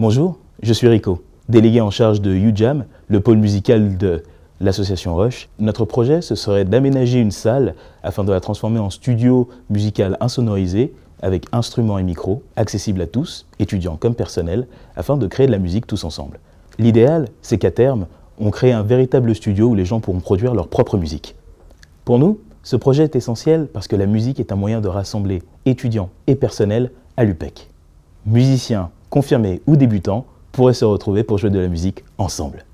Bonjour, je suis Rico, délégué en charge de UJAM, le pôle musical de l'association Rush. Notre projet, ce serait d'aménager une salle afin de la transformer en studio musical insonorisé avec instruments et micros, accessibles à tous, étudiants comme personnel, afin de créer de la musique tous ensemble. L'idéal, c'est qu'à terme, on crée un véritable studio où les gens pourront produire leur propre musique. Pour nous, ce projet est essentiel parce que la musique est un moyen de rassembler étudiants et personnel à l'UPEC. Musiciens, confirmés ou débutants, pourraient se retrouver pour jouer de la musique ensemble.